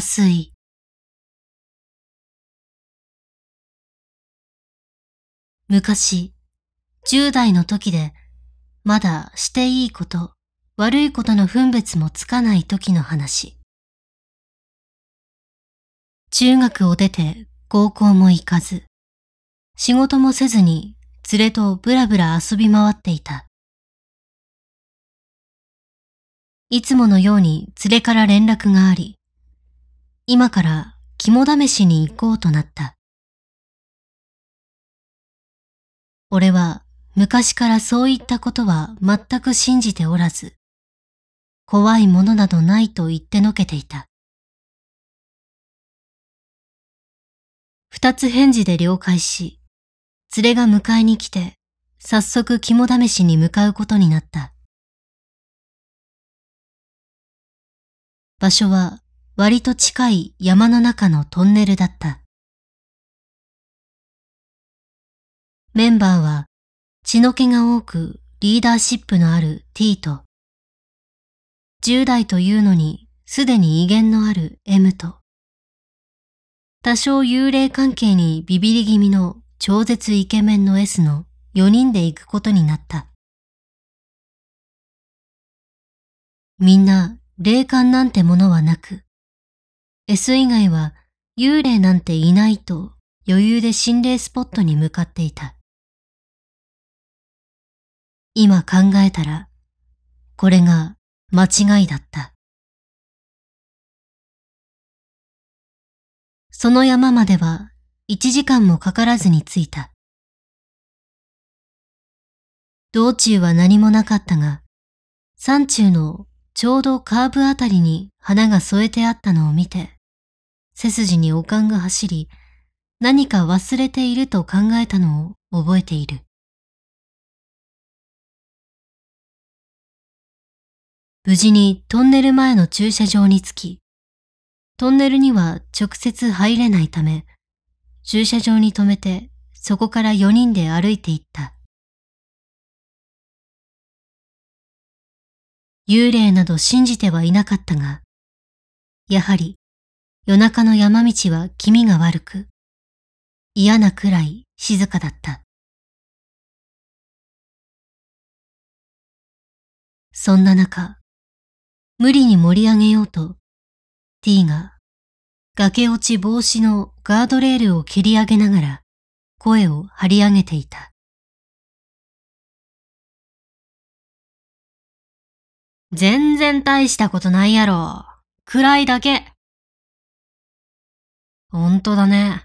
水。昔、10代の時で、まだしていいこと、悪いことの分別もつかない時の話。中学を出て高校も行かず、仕事もせずに連れとぶらぶら遊び回っていた。いつものように連れから連絡があり、今から肝試しに行こうとなった。俺は昔からそういったことは全く信じておらず、怖いものなどないと言ってのけていた。二つ返事で了解し、連れが迎えに来て、早速肝試しに向かうことになった。場所は割と近い山の中のトンネルだった。メンバーは血の気が多くリーダーシップのある T と、10代というのにすでに威厳のある M と、多少幽霊関係にビビり気味の超絶イケメンの S の4人で行くことになった。みんな霊感なんてものはなく、S 以外は幽霊なんていないと余裕で心霊スポットに向かっていた。今考えたら、これが間違いだった。その山までは1時間もかからずに着いた。道中は何もなかったが、山中のちょうどカーブあたりに花が添えてあったのを見て、背筋におかんが走り、何か忘れていると考えたのを覚えている。無事にトンネル前の駐車場に着き、トンネルには直接入れないため、駐車場に停めてそこから4人で歩いていった。幽霊など信じてはいなかったが、やはり夜中の山道は気味が悪く、嫌なくらい静かだった。そんな中、無理に盛り上げようと、T が崖落ち防止のガードレールを蹴り上げながら声を張り上げていた。全然大したことないやろ。暗いだけ。ほんとだね。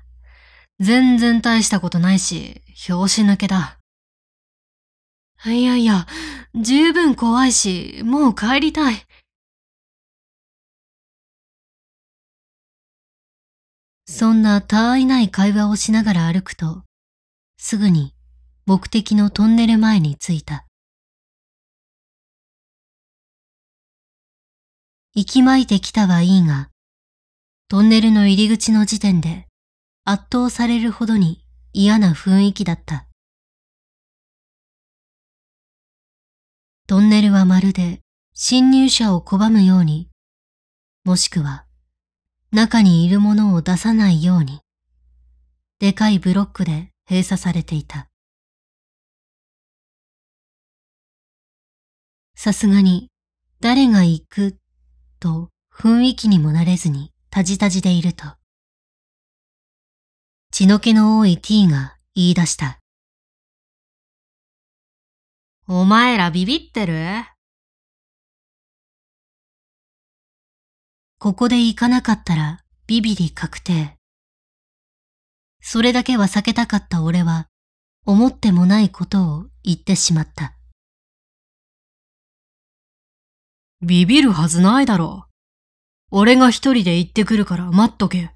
全然大したことないし、拍子抜けだ。いやいや、十分怖いし、もう帰りたい。そんな他愛ない会話をしながら歩くと、すぐに目的のトンネル前に着いた。息巻いてきたはいいが、トンネルの入り口の時点で圧倒されるほどに嫌な雰囲気だった。トンネルはまるで侵入者を拒むように、もしくは中にいるものを出さないように、でかいブロックで閉鎖されていた。さすがに誰が行くと雰囲気にもなれずにタジタジでいると。血の気の多い T が言い出した。お前らビビってるここで行かなかったらビビり確定。それだけは避けたかった俺は思ってもないことを言ってしまった。ビビるはずないだろう。俺が一人で行ってくるから待っとけ。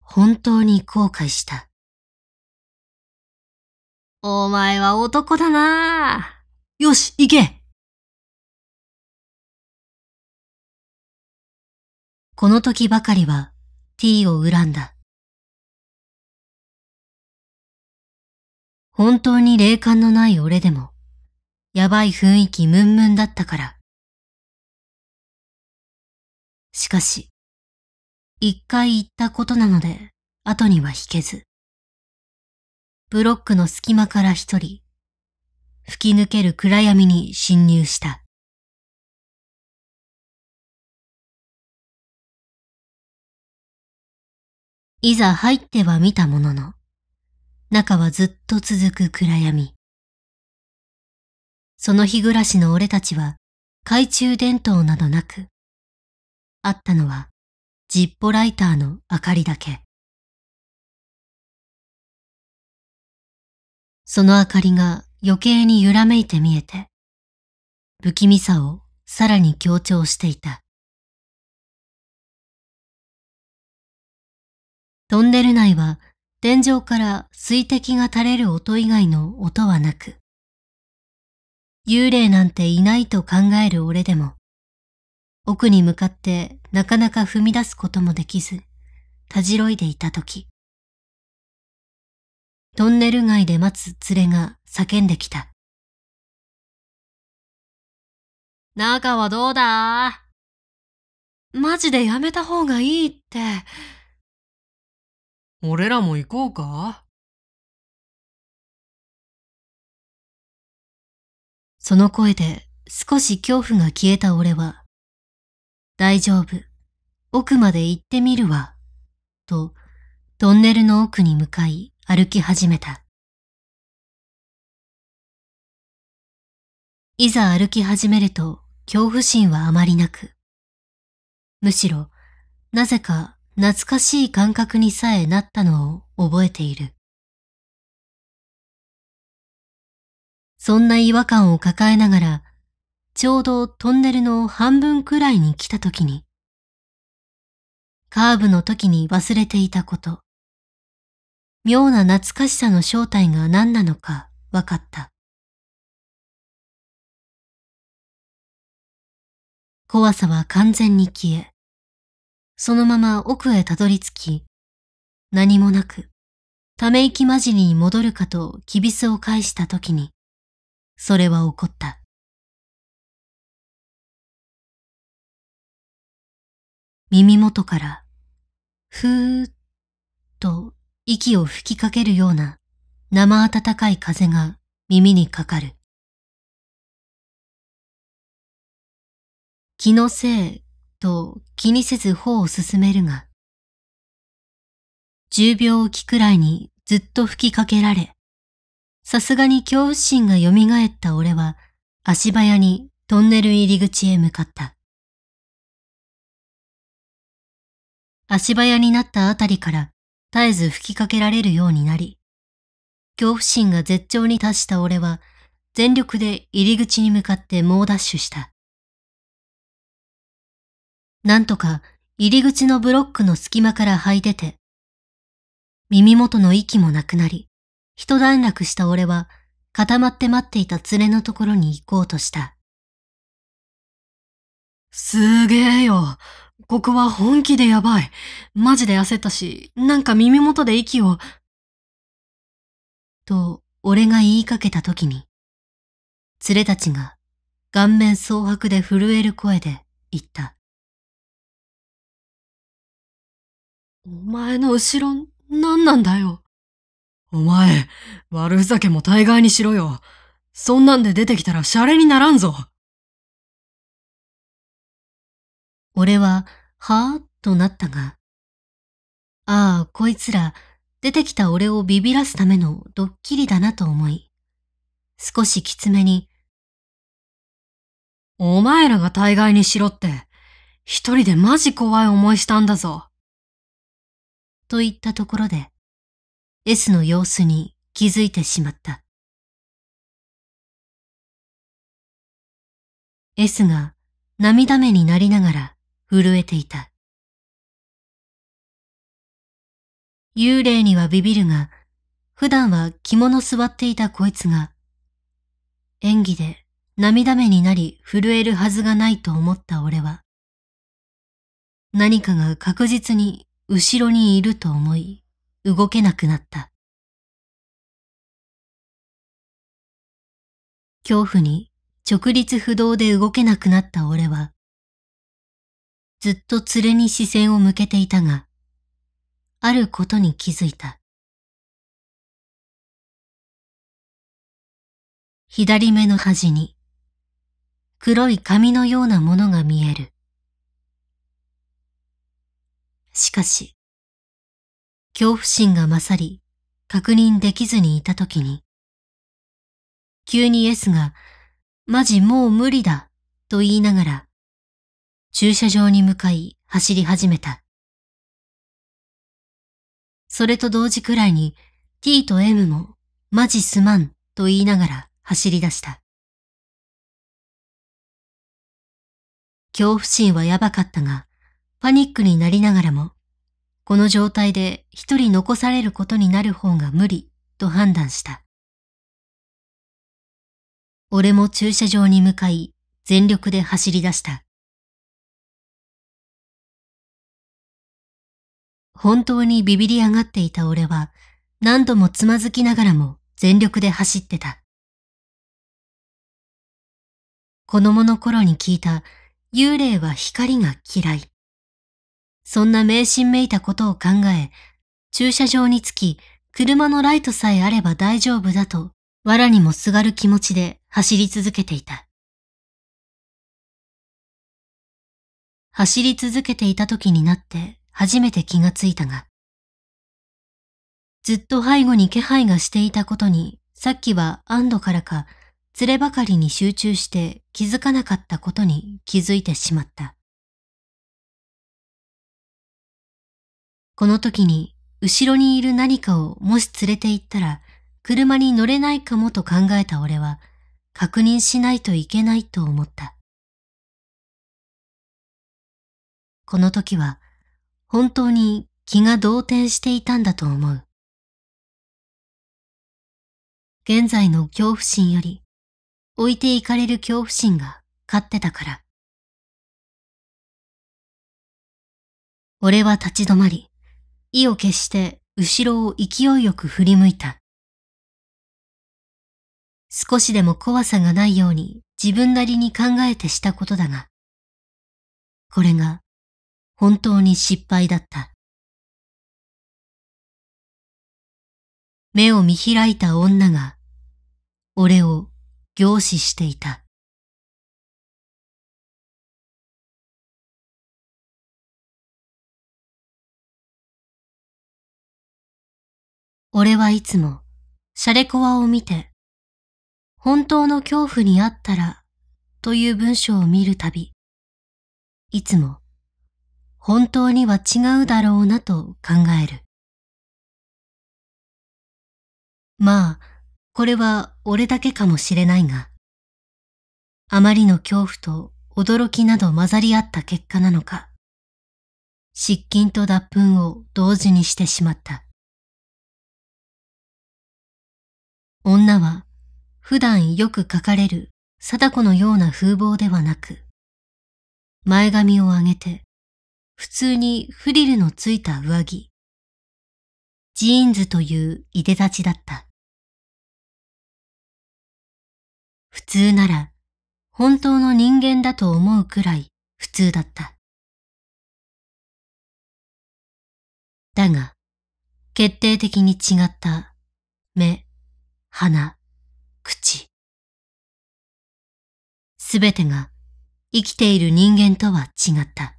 本当に後悔した。お前は男だなよし、行けこの時ばかりは T を恨んだ。本当に霊感のない俺でも、やばい雰囲気ムンムンだったから。しかし、一回言ったことなので、後には引けず。ブロックの隙間から一人、吹き抜ける暗闇に侵入した。いざ入っては見たものの、中はずっと続く暗闇。その日暮らしの俺たちは、懐中電灯などなく、あったのは、ジッポライターの明かりだけ。その明かりが余計に揺らめいて見えて、不気味さをさらに強調していた。トンネル内は天井から水滴が垂れる音以外の音はなく、幽霊なんていないと考える俺でも、奥に向かってなかなか踏み出すこともできず、たじろいでいたとき、トンネル街で待つ連れが叫んできた。中はどうだマジでやめた方がいいって。俺らも行こうかその声で少し恐怖が消えた俺は、大丈夫、奥まで行ってみるわ、とトンネルの奥に向かい歩き始めた。いざ歩き始めると恐怖心はあまりなく、むしろなぜか懐かしい感覚にさえなったのを覚えている。そんな違和感を抱えながら、ちょうどトンネルの半分くらいに来た時に、カーブの時に忘れていたこと、妙な懐かしさの正体が何なのか分かった。怖さは完全に消え、そのまま奥へたどり着き、何もなく、ため息まじりに戻るかときびすを返した時に、それは起こった。耳元から、ふーっと息を吹きかけるような生暖かい風が耳にかかる。気のせいと気にせず頬を進めるが、10秒おきくらいにずっと吹きかけられ、さすがに恐怖心が蘇った俺は足早にトンネル入り口へ向かった。足早になったあたりから絶えず吹きかけられるようになり、恐怖心が絶頂に達した俺は全力で入り口に向かって猛ダッシュした。なんとか入り口のブロックの隙間から這い出て、耳元の息もなくなり、一段落した俺は固まって待っていた連れのところに行こうとした。すげえよ。ここは本気でやばい。マジで焦ったし、なんか耳元で息を。と、俺が言いかけた時に、連れたちが顔面蒼白で震える声で言った。お前の後ろ、何なんだよ。お前、悪ふざけも大概にしろよ。そんなんで出てきたらシャレにならんぞ。俺は、はぁとなったが。ああ、こいつら、出てきた俺をビビらすためのドッキリだなと思い、少しきつめに、お前らが大概にしろって、一人でマジ怖い思いしたんだぞ。といったところで、S の様子に気づいてしまった。S が涙目になりながら震えていた。幽霊にはビビるが、普段は着物座っていたこいつが、演技で涙目になり震えるはずがないと思った俺は、何かが確実に後ろにいると思い、動けなくなった。恐怖に直立不動で動けなくなった俺は、ずっと連れに視線を向けていたが、あることに気づいた。左目の端に、黒い紙のようなものが見える。しかし、恐怖心が勝り、確認できずにいたときに、急に S が、マジもう無理だ、と言いながら、駐車場に向かい走り始めた。それと同時くらいに T と M もマジすまんと言いながら走り出した。恐怖心はやばかったが、パニックになりながらも、この状態で一人残されることになる方が無理と判断した。俺も駐車場に向かい全力で走り出した。本当にビビり上がっていた俺は何度もつまずきながらも全力で走ってた。子供の頃に聞いた幽霊は光が嫌いそんな迷信めいたことを考え、駐車場に着き、車のライトさえあれば大丈夫だと、藁にもすがる気持ちで走り続けていた。走り続けていた時になって初めて気がついたが、ずっと背後に気配がしていたことに、さっきは安堵からか、連ればかりに集中して気づかなかったことに気づいてしまった。この時に後ろにいる何かをもし連れて行ったら車に乗れないかもと考えた俺は確認しないといけないと思った。この時は本当に気が動転していたんだと思う。現在の恐怖心より置いていかれる恐怖心が勝ってたから。俺は立ち止まり、意を決して後ろを勢いよく振り向いた。少しでも怖さがないように自分なりに考えてしたことだが、これが本当に失敗だった。目を見開いた女が、俺を凝視していた。俺はいつも、シャレコワを見て、本当の恐怖にあったら、という文章を見るたび、いつも、本当には違うだろうなと考える。まあ、これは俺だけかもしれないが、あまりの恐怖と驚きなど混ざり合った結果なのか、失禁と脱糞を同時にしてしまった。女は普段よく書かれる貞子のような風貌ではなく、前髪を上げて、普通にフリルのついた上着、ジーンズといういでたちだった。普通なら本当の人間だと思うくらい普通だった。だが、決定的に違った目、鼻、口。すべてが生きている人間とは違った。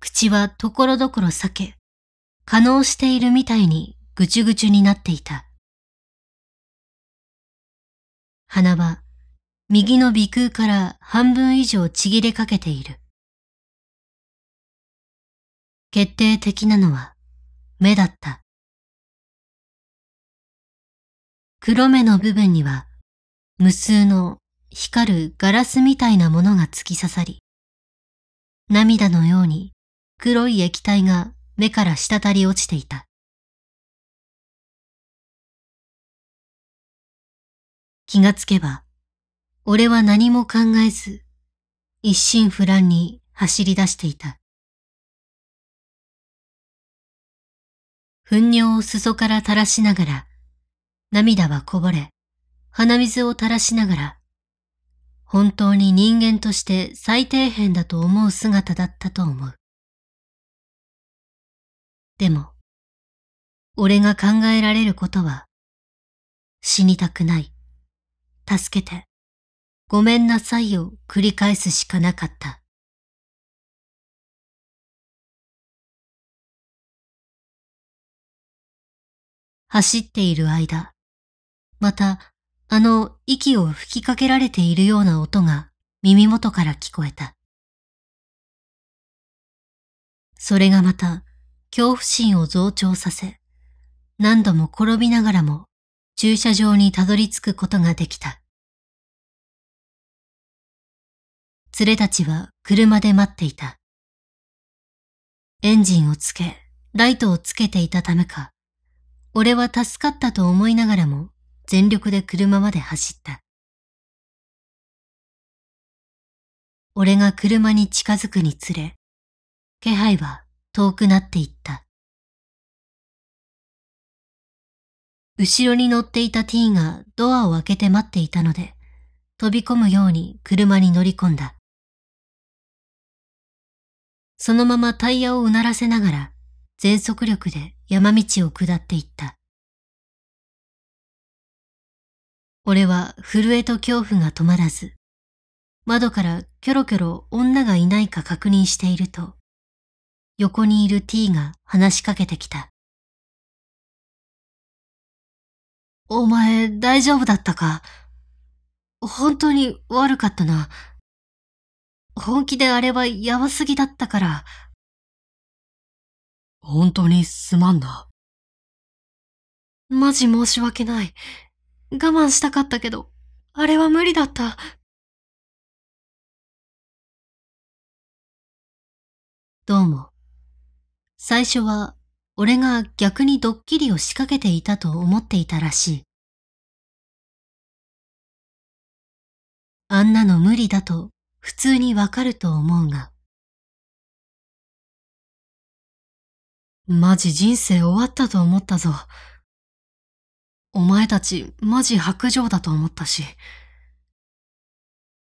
口はところどころ裂け、可能しているみたいにぐちゅぐちゅになっていた。鼻は右の鼻腔から半分以上ちぎれかけている。決定的なのは目だった。黒目の部分には無数の光るガラスみたいなものが突き刺さり、涙のように黒い液体が目から滴り落ちていた。気がつけば、俺は何も考えず、一心不乱に走り出していた。糞尿を裾から垂らしながら、涙はこぼれ、鼻水を垂らしながら、本当に人間として最底辺だと思う姿だったと思う。でも、俺が考えられることは、死にたくない、助けて、ごめんなさいを繰り返すしかなかった。走っている間、また、あの息を吹きかけられているような音が耳元から聞こえた。それがまた恐怖心を増長させ、何度も転びながらも駐車場にたどり着くことができた。連れたちは車で待っていた。エンジンをつけ、ライトをつけていたためか、俺は助かったと思いながらも全力で車まで走った。俺が車に近づくにつれ、気配は遠くなっていった。後ろに乗っていた T がドアを開けて待っていたので、飛び込むように車に乗り込んだ。そのままタイヤをうならせながら、全速力で山道を下っていった。俺は震えと恐怖が止まらず、窓からキョロキョロ女がいないか確認していると、横にいる T が話しかけてきた。お前大丈夫だったか本当に悪かったな。本気であれはやばすぎだったから。本当にすまんな。マジ申し訳ない。我慢したかったけど、あれは無理だった。どうも。最初は、俺が逆にドッキリを仕掛けていたと思っていたらしい。あんなの無理だと普通にわかると思うが。マジ人生終わったと思ったぞ。お前たち、マジ白状だと思ったし。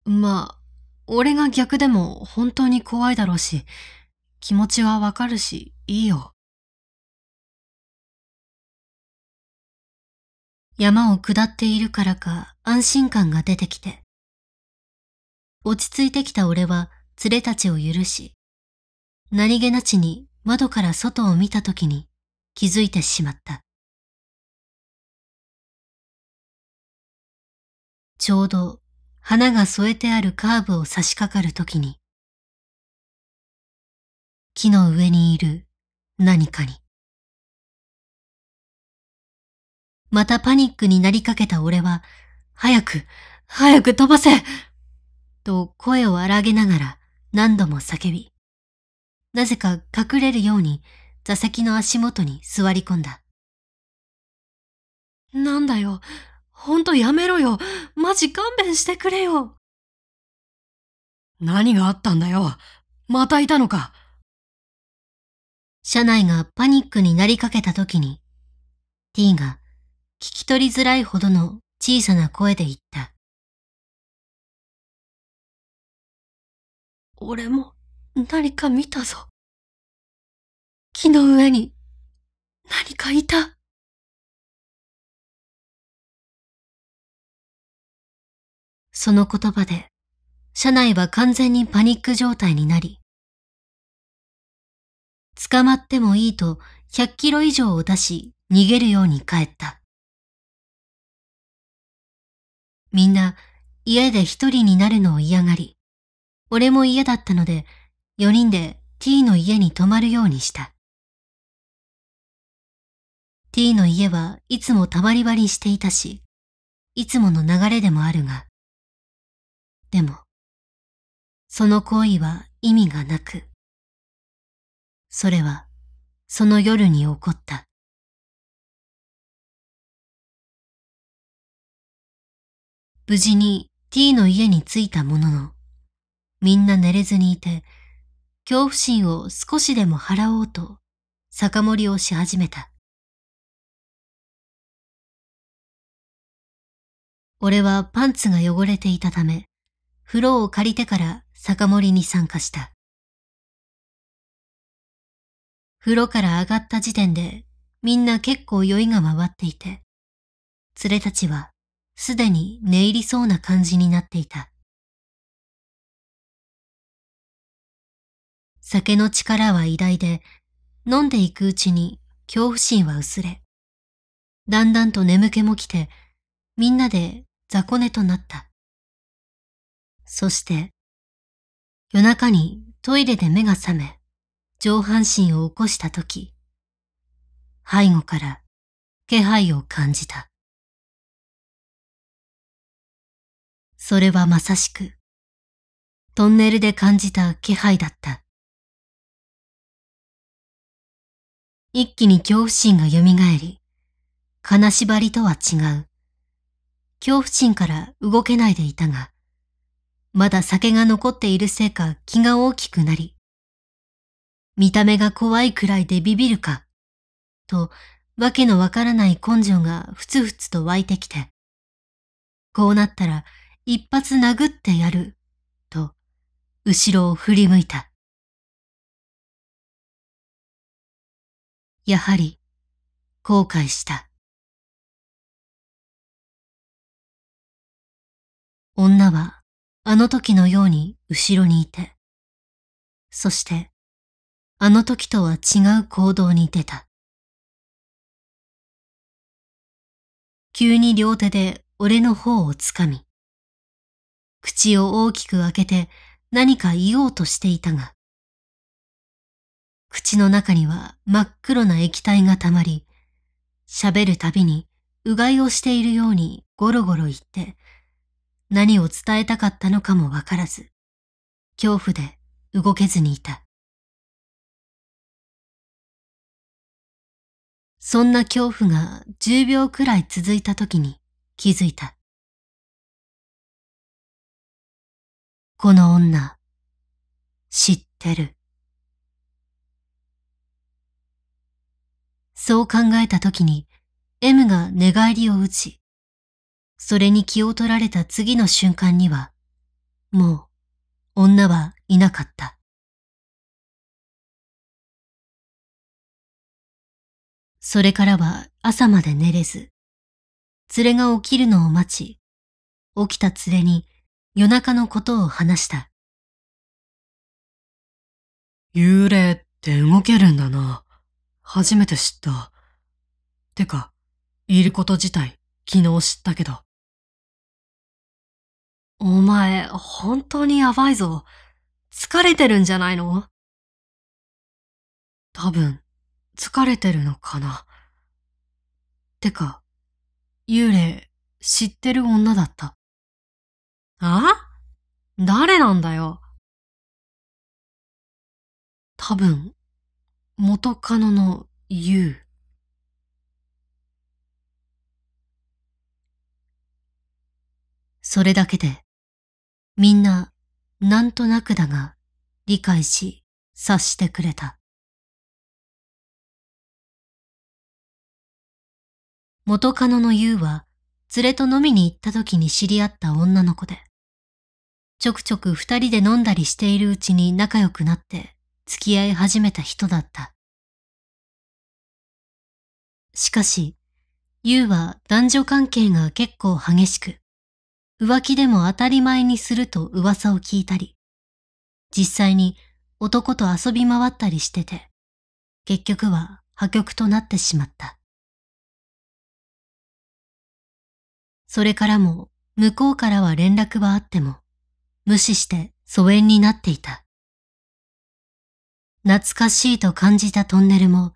まあ、俺が逆でも本当に怖いだろうし、気持ちはわかるし、いいよ。山を下っているからか安心感が出てきて。落ち着いてきた俺は連れたちを許し、何気なちに窓から外を見た時に気づいてしまった。ちょうど花が添えてあるカーブを差し掛かるときに、木の上にいる何かに。またパニックになりかけた俺は、早く、早く飛ばせと声を荒げながら何度も叫び、なぜか隠れるように座席の足元に座り込んだ。なんだよ、ほんとやめろよ。マジ勘弁してくれよ。何があったんだよ。またいたのか。車内がパニックになりかけた時に、T が聞き取りづらいほどの小さな声で言った。俺も何か見たぞ。木の上に何かいた。その言葉で、車内は完全にパニック状態になり、捕まってもいいと100キロ以上を出し逃げるように帰った。みんな家で一人になるのを嫌がり、俺も嫌だったので4人で T の家に泊まるようにした。T の家はいつもたまり場にしていたし、いつもの流れでもあるが、でも、その行為は意味がなく、それはその夜に起こった。無事に T の家に着いたものの、みんな寝れずにいて、恐怖心を少しでも払おうと、酒盛りをし始めた。俺はパンツが汚れていたため、風呂を借りてから酒盛りに参加した。風呂から上がった時点でみんな結構酔いが回っていて、連れたちはすでに寝入りそうな感じになっていた。酒の力は偉大で、飲んでいくうちに恐怖心は薄れ、だんだんと眠気も来て、みんなで雑魚寝となった。そして、夜中にトイレで目が覚め、上半身を起こしたとき、背後から気配を感じた。それはまさしく、トンネルで感じた気配だった。一気に恐怖心が蘇り、金縛りとは違う。恐怖心から動けないでいたが、まだ酒が残っているせいか気が大きくなり、見た目が怖いくらいでビビるか、と、わけのわからない根性がふつふつと湧いてきて、こうなったら一発殴ってやる、と、後ろを振り向いた。やはり、後悔した。女はあの時のように後ろにいて、そして、あの時とは違う行動に出た。急に両手で俺の方をつかみ、口を大きく開けて何か言おうとしていたが、口の中には真っ黒な液体が溜まり、喋るたびにうがいをしているようにゴロゴロ言って何を伝えたかったのかもわからず、恐怖で動けずにいた。そんな恐怖が10秒くらい続いた時に気づいた。この女、知ってる。そう考えた時に M が寝返りを打ち、それに気を取られた次の瞬間には、もう女はいなかった。それからは朝まで寝れず、連れが起きるのを待ち、起きた連れに夜中のことを話した。幽霊って動けるんだな。初めて知った。てか、いること自体昨日知ったけど、お前、本当にやばいぞ。疲れてるんじゃないの多分、疲れてるのかな。てか、幽霊、知ってる女だった。あ誰なんだよ。多分、元カノの優。それだけでみんな、なんとなくだが、理解し、察してくれた。元カノの優は、連れと飲みに行った時に知り合った女の子で、ちょくちょく二人で飲んだりしているうちに仲良くなって付き合い始めた人だった。しかし、優は男女関係が結構激しく、浮気でも当たり前にすると噂を聞いたり、実際に男と遊び回ったりしてて、結局は破局となってしまった。それからも向こうからは連絡はあっても、無視して疎遠になっていた。懐かしいと感じたトンネルも、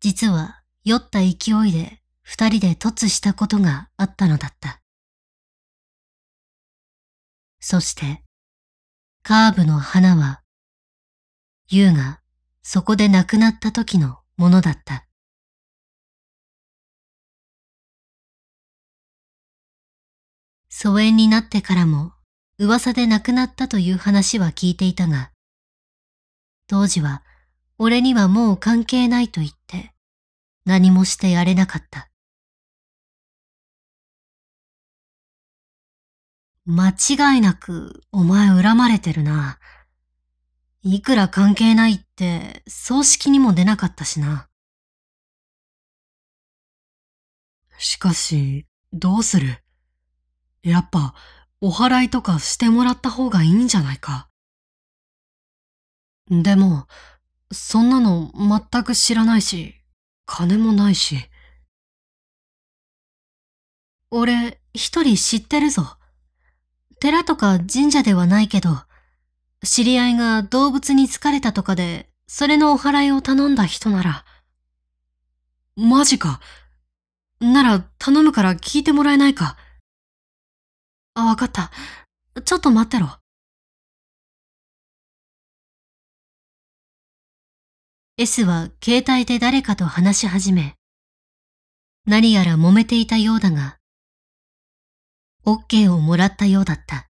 実は酔った勢いで二人で突したことがあったのだった。そして、カーブの花は、優がそこで亡くなった時のものだった。疎遠になってからも噂で亡くなったという話は聞いていたが、当時は俺にはもう関係ないと言って何もしてやれなかった。間違いなくお前恨まれてるな。いくら関係ないって葬式にも出なかったしな。しかし、どうするやっぱ、お祓いとかしてもらった方がいいんじゃないか。でも、そんなの全く知らないし、金もないし。俺、一人知ってるぞ。寺とか神社ではないけど、知り合いが動物に疲れたとかで、それのお祓いを頼んだ人なら。マジか。なら頼むから聞いてもらえないか。あ、わかった。ちょっと待ってろ。S は携帯で誰かと話し始め、何やら揉めていたようだが、OK をもらったようだった。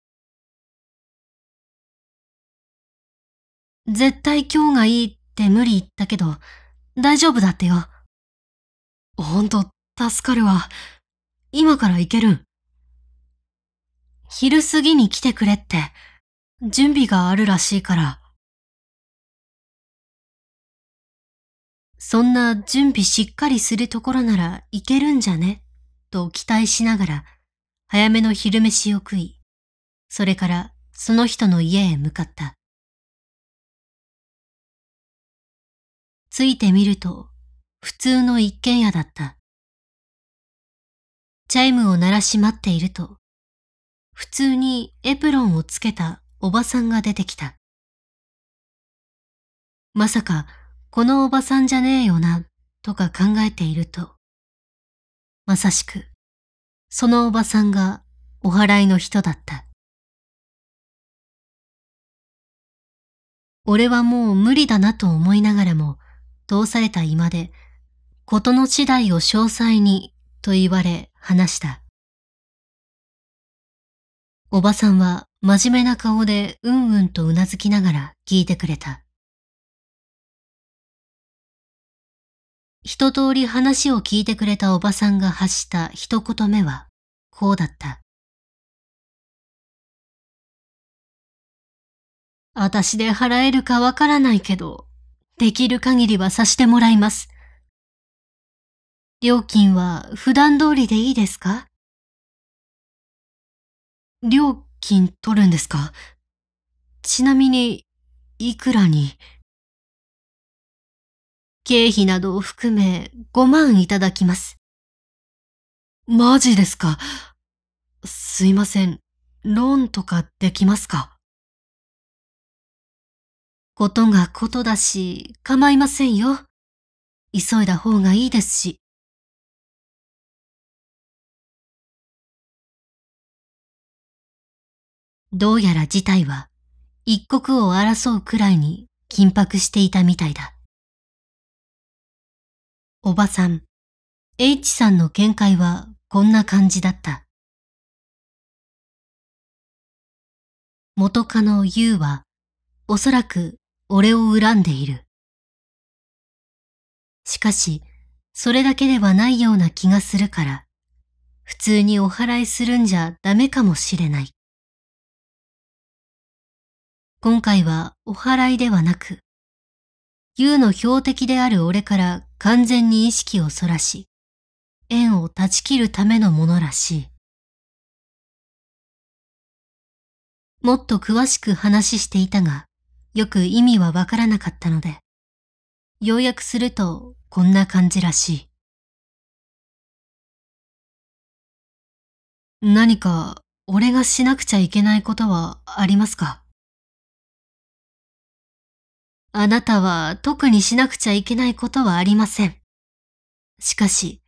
絶対今日がいいって無理言ったけど、大丈夫だってよ。ほんと、助かるわ。今から行ける昼過ぎに来てくれって、準備があるらしいから。そんな準備しっかりするところならいけるんじゃねと期待しながら早めの昼飯を食い、それからその人の家へ向かった。ついてみると、普通の一軒家だった。チャイムを鳴らし待っていると、普通にエプロンをつけたおばさんが出てきた。まさか、このおばさんじゃねえよな、とか考えていると、まさしく、そのおばさんがお祓いの人だった。俺はもう無理だなと思いながらも、通された今で、事の次第を詳細にと言われ話した。おばさんは真面目な顔でうんうんとうなずきながら聞いてくれた。一通り話を聞いてくれたおばさんが発した一言目は、こうだった。私で払えるかわからないけど、できる限りはさしてもらいます。料金は普段通りでいいですか料金取るんですかちなみに、いくらに経費などを含め5万いただきます。マジですか。すいません。ローンとかできますかことがことだし、構いませんよ。急いだ方がいいですし。どうやら事態は一刻を争うくらいに緊迫していたみたいだ。おばさん、H さんの見解はこんな感じだった。元カノ U は、おそらく俺を恨んでいる。しかし、それだけではないような気がするから、普通にお祓いするんじゃダメかもしれない。今回はお祓いではなく、うの標的である俺から完全に意識をそらし、縁を断ち切るためのものらしい。もっと詳しく話していたが、よく意味はわからなかったので、要約するとこんな感じらしい。何か俺がしなくちゃいけないことはありますかあなたは特にしなくちゃいけないことはありません。しかし、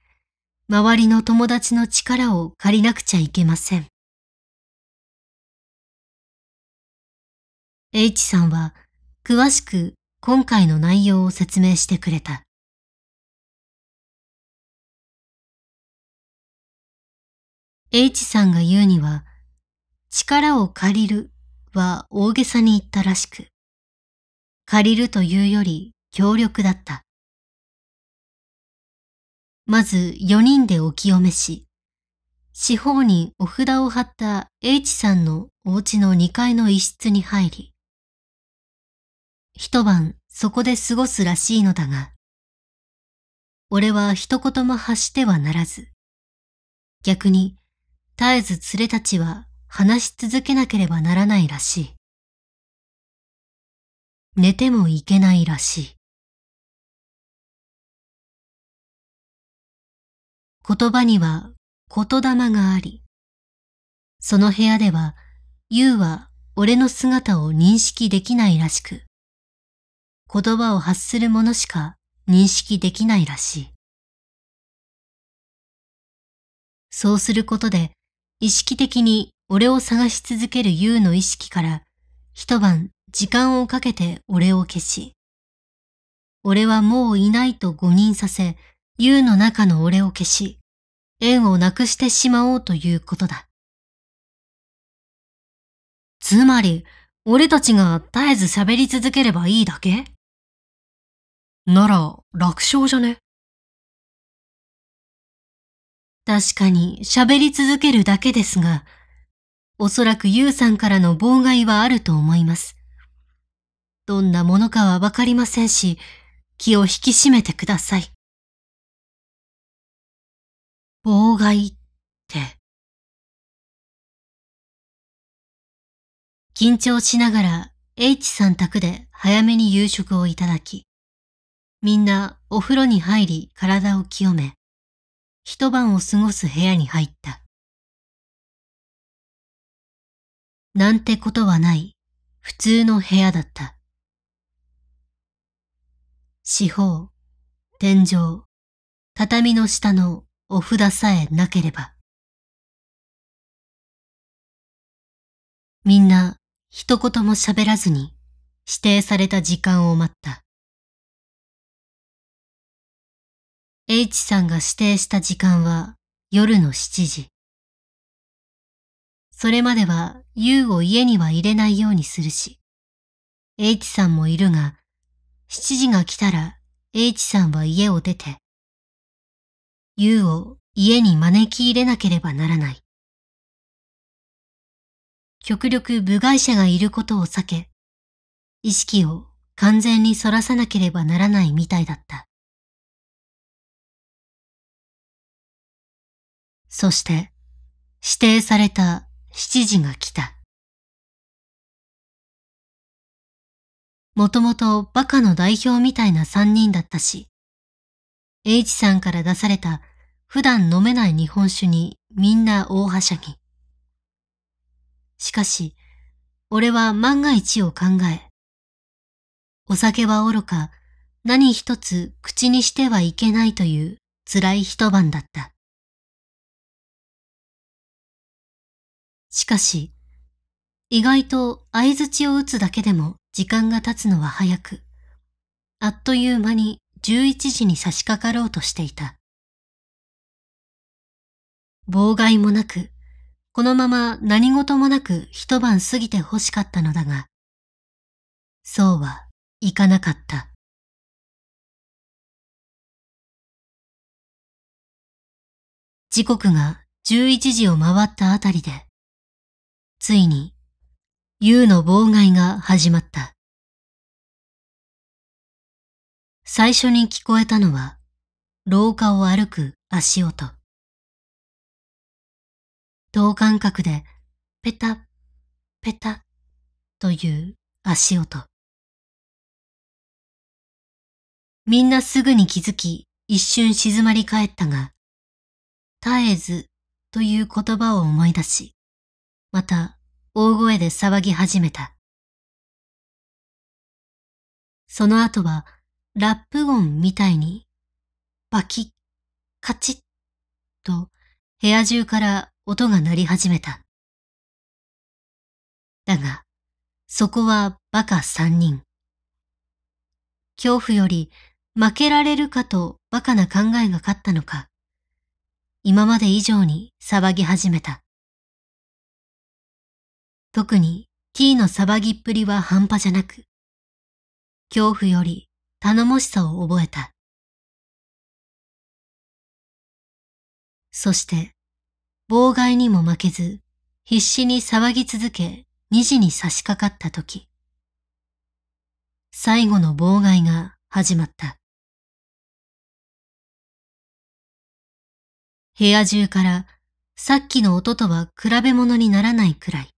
周りの友達の力を借りなくちゃいけません。H さんは詳しく今回の内容を説明してくれた。H さんが言うには、力を借りるは大げさに言ったらしく、借りるというより強力だった。まず4人でお清めし、四方にお札を貼った H さんのお家の2階の一室に入り、一晩そこで過ごすらしいのだが、俺は一言も発してはならず、逆に絶えず連れたちは話し続けなければならないらしい。寝てもいけないらしい。言葉には言霊があり、その部屋では、ウは俺の姿を認識できないらしく、言葉を発するものしか認識できないらしい。そうすることで、意識的に俺を探し続ける優の意識から、一晩時間をかけて俺を消し、俺はもういないと誤認させ、U の中の俺を消し、縁をなくしてしまおうということだ。つまり、俺たちが絶えず喋り続ければいいだけなら、楽勝じゃね確かに喋り続けるだけですが、おそらく U さんからの妨害はあると思います。どんなものかはわかりませんし、気を引き締めてください。妨害って。緊張しながら H さん宅で早めに夕食をいただき、みんなお風呂に入り体を清め、一晩を過ごす部屋に入った。なんてことはない、普通の部屋だった。四方、天井、畳の下のお札さえなければ。みんな一言も喋らずに指定された時間を待った。H さんが指定した時間は夜の7時。それまでは U を家には入れないようにするし、H さんもいるが7時が来たら H さんは家を出て、U を家に招き入れなければならない。極力部外者がいることを避け、意識を完全に逸らさなければならないみたいだった。そして、指定された7時が来た。もともとバカの代表みたいな三人だったし、H さんから出された普段飲めない日本酒にみんな大はしゃぎ。しかし、俺は万が一を考え、お酒はおろか、何一つ口にしてはいけないという辛い一晩だった。しかし、意外と相槌を打つだけでも時間が経つのは早く、あっという間に11時に差し掛かろうとしていた。妨害もなく、このまま何事もなく一晩過ぎて欲しかったのだが、そうはいかなかった。時刻が11時を回ったあたりで、ついに U の妨害が始まった。最初に聞こえたのは、廊下を歩く足音。等間隔で、ペタ、ペタ、という足音。みんなすぐに気づき、一瞬静まり返ったが、絶えずという言葉を思い出し、また大声で騒ぎ始めた。その後は、ラップ音みたいに、バキッ、カチッ、と部屋中から音が鳴り始めた。だが、そこはバカ三人。恐怖より負けられるかとバカな考えが勝ったのか、今まで以上に騒ぎ始めた。特にキーの騒ぎっぷりは半端じゃなく、恐怖より頼もしさを覚えた。そして、妨害にも負けず、必死に騒ぎ続け、二時に差し掛かった時、最後の妨害が始まった。部屋中からさっきの音とは比べ物にならないくらい、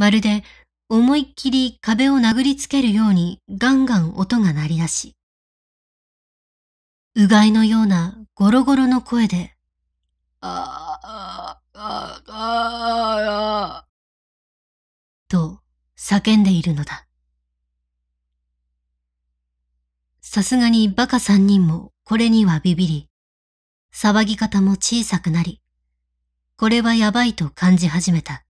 まるで思いっきり壁を殴りつけるようにガンガン音が鳴り出し、うがいのようなゴロゴロの声で、ああ、ああ、ああ、と叫んでいるのだ。さすがにバカ三人もこれにはビビり、騒ぎ方も小さくなり、これはやばいと感じ始めた。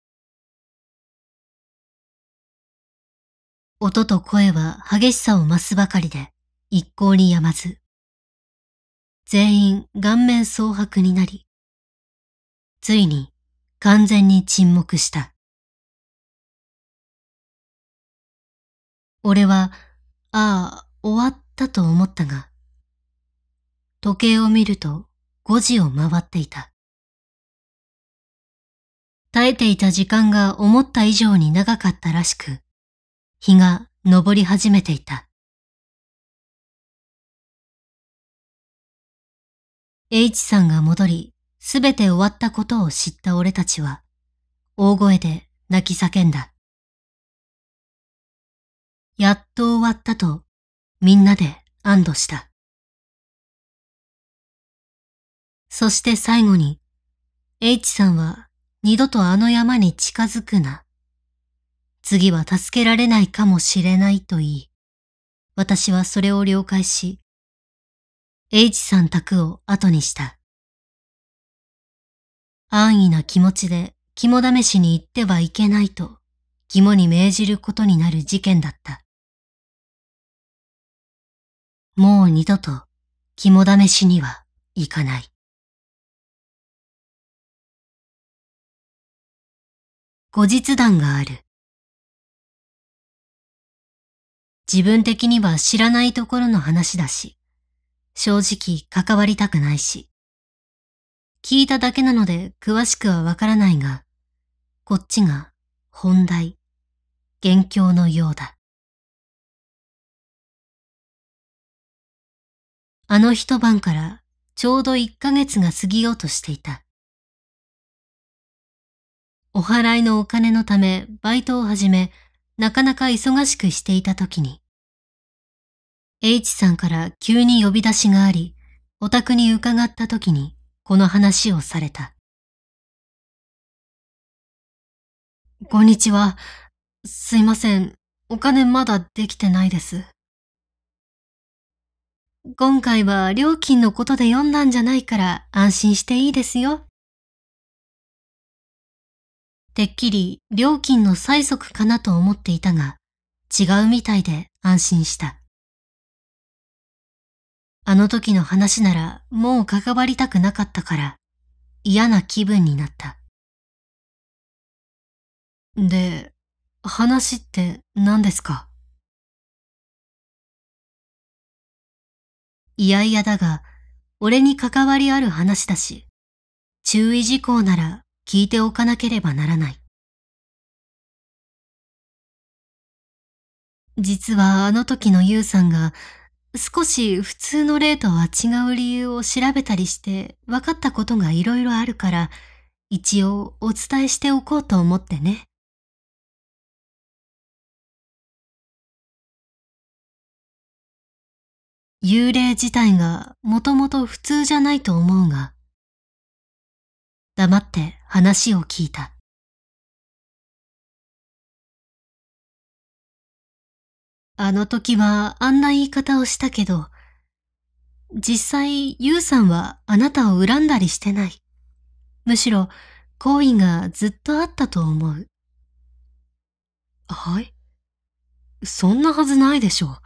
音と声は激しさを増すばかりで、一向にやまず。全員顔面蒼白になり、ついに完全に沈黙した。俺は、ああ、終わったと思ったが、時計を見ると5時を回っていた。耐えていた時間が思った以上に長かったらしく、日が昇り始めていた。H さんが戻り、すべて終わったことを知った俺たちは、大声で泣き叫んだ。やっと終わったと、みんなで安堵した。そして最後に、H さんは二度とあの山に近づくな、次は助けられないかもしれないと言い、私はそれを了解し、H さん宅を後にした。安易な気持ちで肝試しに行ってはいけないと肝に銘じることになる事件だった。もう二度と肝試しには行かない。後日談がある。自分的には知らないところの話だし、正直関わりたくないし。聞いただけなので詳しくはわからないが、こっちが本題、元凶のようだ。あの一晩からちょうど一ヶ月が過ぎようとしていた。お払いのお金のためバイトを始め、なかなか忙しくしていた時に、H さんから急に呼び出しがあり、お宅に伺った時にこの話をされた。こんにちは。すいません。お金まだできてないです。今回は料金のことで読んだんじゃないから安心していいですよ。てっきり料金の催促かなと思っていたが、違うみたいで安心した。あの時の話ならもう関わりたくなかったから嫌な気分になった。で、話って何ですかいやいやだが、俺に関わりある話だし、注意事項なら聞いておかなければならない。実はあの時のゆうさんが少し普通の例とは違う理由を調べたりして分かったことがいろいろあるから、一応お伝えしておこうと思ってね。幽霊自体がもともと普通じゃないと思うが、黙って話を聞いた。あの時はあんな言い方をしたけど、実際、ゆうさんはあなたを恨んだりしてない。むしろ、好意がずっとあったと思う。はいそんなはずないでしょう。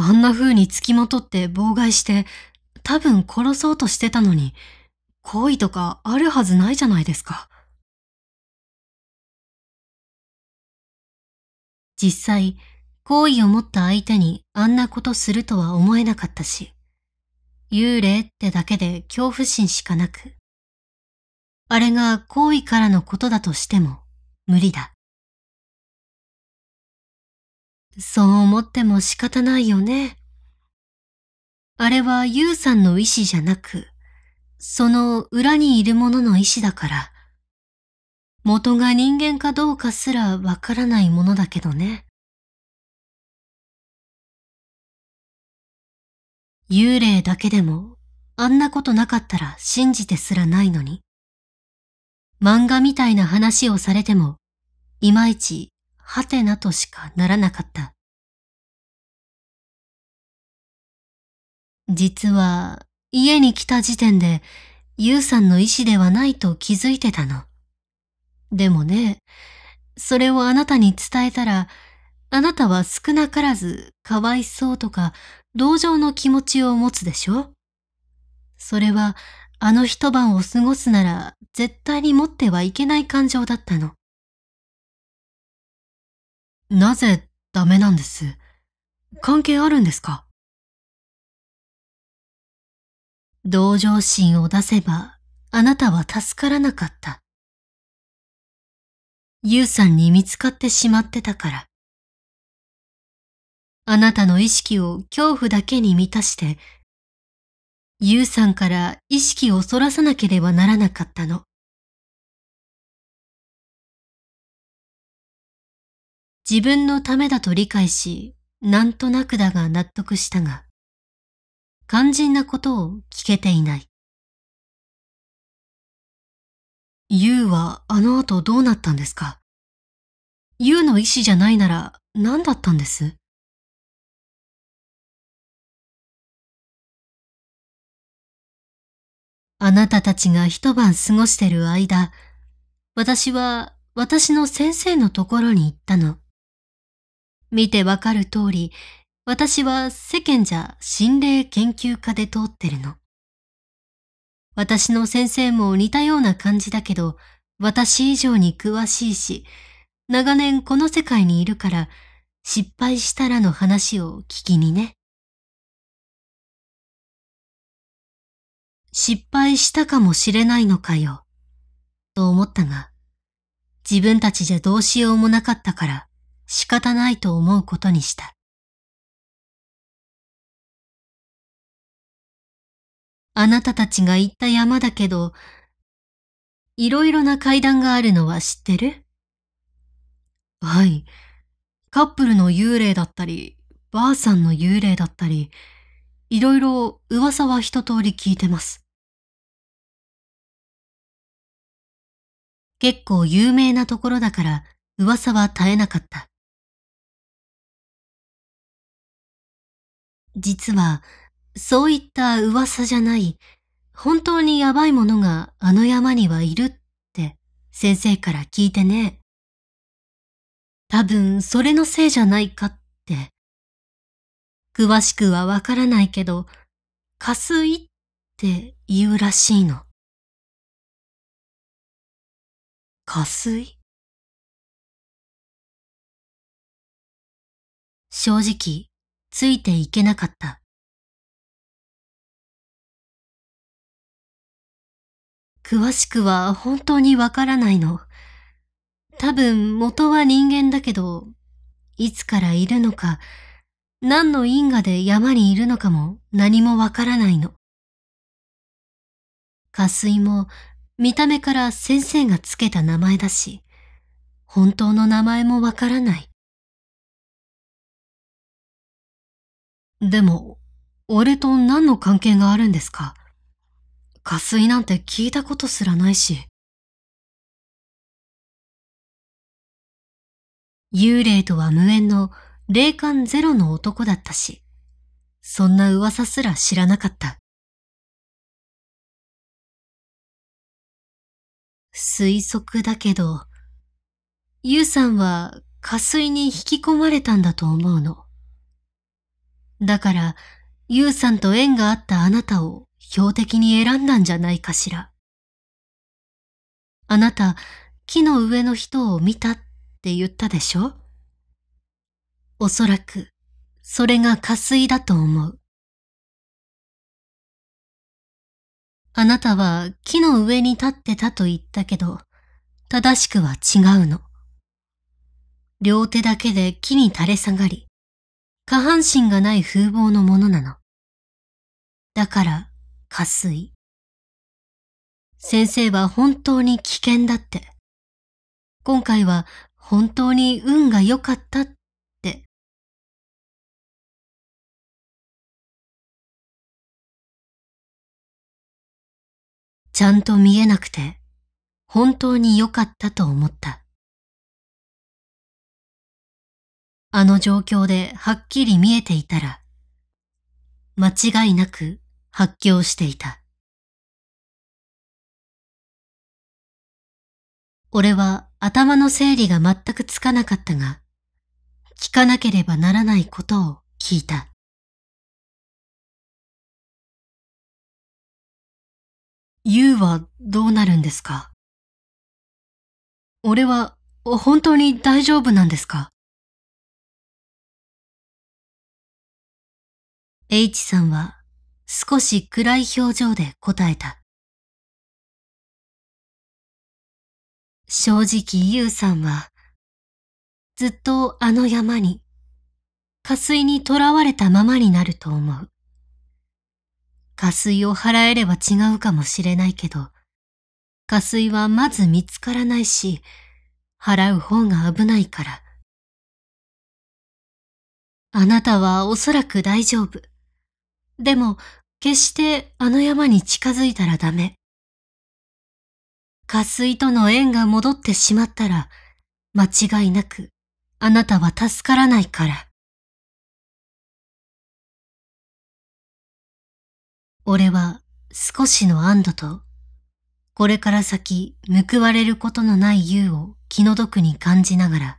あんな風に付きまとって妨害して、多分殺そうとしてたのに、好意とかあるはずないじゃないですか。実際、好意を持った相手にあんなことするとは思えなかったし、幽霊ってだけで恐怖心しかなく、あれが好意からのことだとしても無理だ。そう思っても仕方ないよね。あれはユウさんの意志じゃなく、その裏にいるものの意志だから、元が人間かどうかすらわからないものだけどね。幽霊だけでも、あんなことなかったら信じてすらないのに。漫画みたいな話をされても、いまいち、はてなとしかならなかった。実は、家に来た時点で、ゆうさんの意志ではないと気づいてたの。でもね、それをあなたに伝えたら、あなたは少なからず、かわいそうとか、同情の気持ちを持つでしょそれは、あの一晩を過ごすなら、絶対に持ってはいけない感情だったの。なぜダメなんです関係あるんですか同情心を出せば、あなたは助からなかった。ゆうさんに見つかってしまってたから。あなたの意識を恐怖だけに満たして、ゆさんから意識をそらさなければならなかったの。自分のためだと理解し、なんとなくだが納得したが、肝心なことを聞けていない。ゆうはあの後どうなったんですかゆうの意志じゃないなら何だったんですあなたたちが一晩過ごしてる間、私は私の先生のところに行ったの。見てわかる通り、私は世間じゃ心霊研究家で通ってるの。私の先生も似たような感じだけど、私以上に詳しいし、長年この世界にいるから、失敗したらの話を聞きにね。失敗したかもしれないのかよ、と思ったが、自分たちじゃどうしようもなかったから仕方ないと思うことにした。あなたたちが行った山だけど、いろいろな階段があるのは知ってるはい。カップルの幽霊だったり、ばあさんの幽霊だったり、いろいろ噂は一通り聞いてます。結構有名なところだから噂は絶えなかった。実は、そういった噂じゃない、本当にやばいものがあの山にはいるって先生から聞いてね。多分それのせいじゃないかって詳しくはわからないけど、加水って言うらしいの。加水正直、ついていけなかった。詳しくは本当にわからないの。多分元は人間だけど、いつからいるのか、何の因果で山にいるのかも何もわからないの。火水も見た目から先生がつけた名前だし、本当の名前もわからない。でも、俺と何の関係があるんですか火水なんて聞いたことすらないし。幽霊とは無縁の霊感ゼロの男だったし、そんな噂すら知らなかった。推測だけど、ゆうさんは下水に引き込まれたんだと思うの。だから、ゆうさんと縁があったあなたを標的に選んだんじゃないかしら。あなた、木の上の人を見たって言ったでしょおそらく、それが下水だと思う。あなたは木の上に立ってたと言ったけど、正しくは違うの。両手だけで木に垂れ下がり、下半身がない風貌のものなの。だから、下水。先生は本当に危険だって。今回は本当に運が良かったっちゃんと見えなくて、本当に良かったと思った。あの状況ではっきり見えていたら、間違いなく発狂していた。俺は頭の整理が全くつかなかったが、聞かなければならないことを聞いた。ゆうはどうなるんですか俺は本当に大丈夫なんですか ?H さんは少し暗い表情で答えた。正直ゆうさんはずっとあの山に火水に囚われたままになると思う。火水を払えれば違うかもしれないけど、火水はまず見つからないし、払う方が危ないから。あなたはおそらく大丈夫。でも、決してあの山に近づいたらダメ。火水との縁が戻ってしまったら、間違いなくあなたは助からないから。俺は少しの安堵と、これから先報われることのない優を気の毒に感じながら、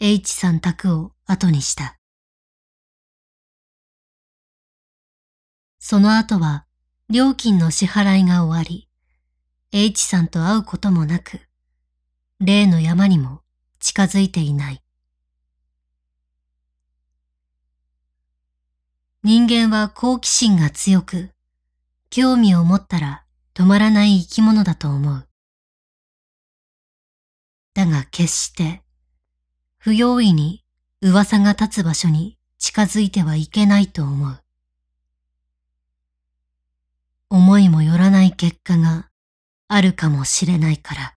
H さん宅を後にした。その後は料金の支払いが終わり、H さんと会うこともなく、例の山にも近づいていない。人間は好奇心が強く、興味を持ったら止まらない生き物だと思う。だが決して、不用意に噂が立つ場所に近づいてはいけないと思う。思いもよらない結果があるかもしれないから。